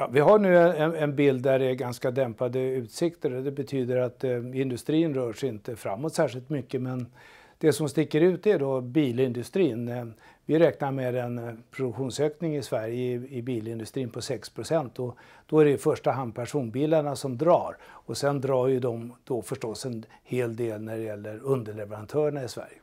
Ja, vi har nu en, en, bild där det är ganska dämpade utsikter. Det betyder att eh, industrin rör sig inte framåt särskilt mycket. Men det som sticker ut är då bilindustrin. Eh, vi räknar med en eh, produktionsökning i Sverige i, i bilindustrin på 6 och Då är det i första hand personbilarna som drar. Och sen drar ju de då förstås en hel del när det gäller underleverantörerna i Sverige.